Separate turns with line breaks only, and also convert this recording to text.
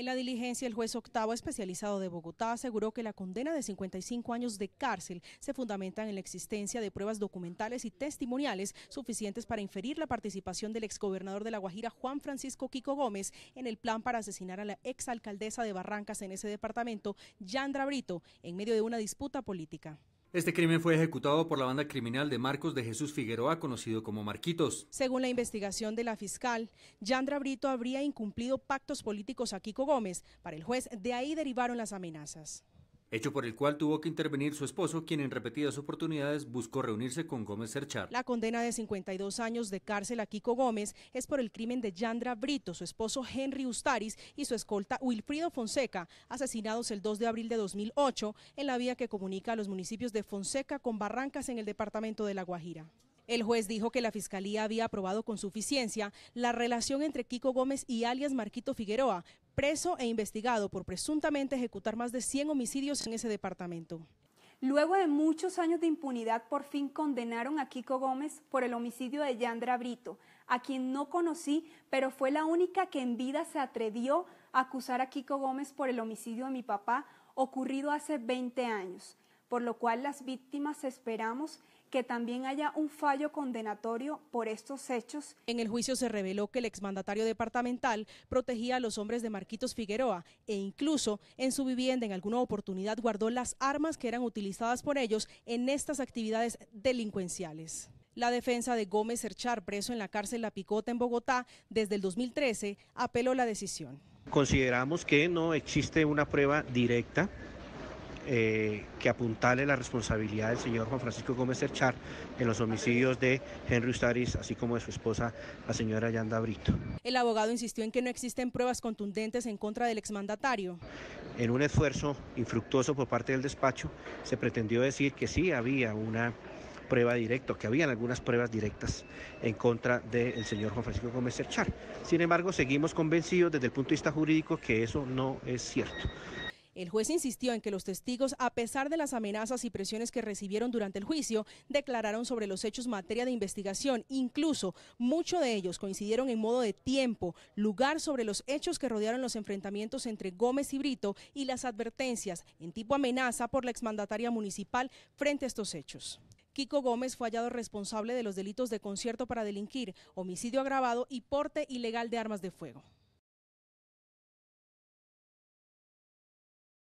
En la diligencia, el juez octavo especializado de Bogotá aseguró que la condena de 55 años de cárcel se fundamenta en la existencia de pruebas documentales y testimoniales suficientes para inferir la participación del exgobernador de La Guajira, Juan Francisco Kiko Gómez, en el plan para asesinar a la exalcaldesa de Barrancas en ese departamento, Yandra Brito, en medio de una disputa política.
Este crimen fue ejecutado por la banda criminal de Marcos de Jesús Figueroa, conocido como Marquitos.
Según la investigación de la fiscal, Yandra Brito habría incumplido pactos políticos a Kiko Gómez. Para el juez, de ahí derivaron las amenazas
hecho por el cual tuvo que intervenir su esposo, quien en repetidas oportunidades buscó reunirse con Gómez Cerchar.
La condena de 52 años de cárcel a Kiko Gómez es por el crimen de Yandra Brito, su esposo Henry Ustaris y su escolta Wilfrido Fonseca, asesinados el 2 de abril de 2008 en la vía que comunica a los municipios de Fonseca con Barrancas en el departamento de La Guajira. El juez dijo que la fiscalía había aprobado con suficiencia la relación entre Kiko Gómez y alias Marquito Figueroa, preso e investigado por presuntamente ejecutar más de 100 homicidios en ese departamento. Luego de muchos años de impunidad, por fin condenaron a Kiko Gómez por el homicidio de Yandra Brito, a quien no conocí, pero fue la única que en vida se atrevió a acusar a Kiko Gómez por el homicidio de mi papá, ocurrido hace 20 años, por lo cual las víctimas esperamos que también haya un fallo condenatorio por estos hechos. En el juicio se reveló que el exmandatario departamental protegía a los hombres de Marquitos Figueroa e incluso en su vivienda en alguna oportunidad guardó las armas que eran utilizadas por ellos en estas actividades delincuenciales. La defensa de Gómez Erchar, preso en la cárcel La Picota en Bogotá desde el 2013, apeló la decisión.
Consideramos que no existe una prueba directa eh, que apuntale la responsabilidad del señor Juan Francisco Gómez Erchar en los homicidios de Henry Ustaris, así como de su esposa, la señora Yanda Brito.
El abogado insistió en que no existen pruebas contundentes en contra del exmandatario.
En un esfuerzo infructuoso por parte del despacho, se pretendió decir que sí había una prueba directa, que habían algunas pruebas directas en contra del señor Juan Francisco Gómez Erchar. Sin embargo, seguimos convencidos desde el punto de vista jurídico que eso no es cierto.
El juez insistió en que los testigos, a pesar de las amenazas y presiones que recibieron durante el juicio, declararon sobre los hechos materia de investigación. Incluso muchos de ellos coincidieron en modo de tiempo, lugar sobre los hechos que rodearon los enfrentamientos entre Gómez y Brito y las advertencias en tipo amenaza por la exmandataria municipal frente a estos hechos. Kiko Gómez fue hallado responsable de los delitos de concierto para delinquir, homicidio agravado y porte ilegal de armas de fuego.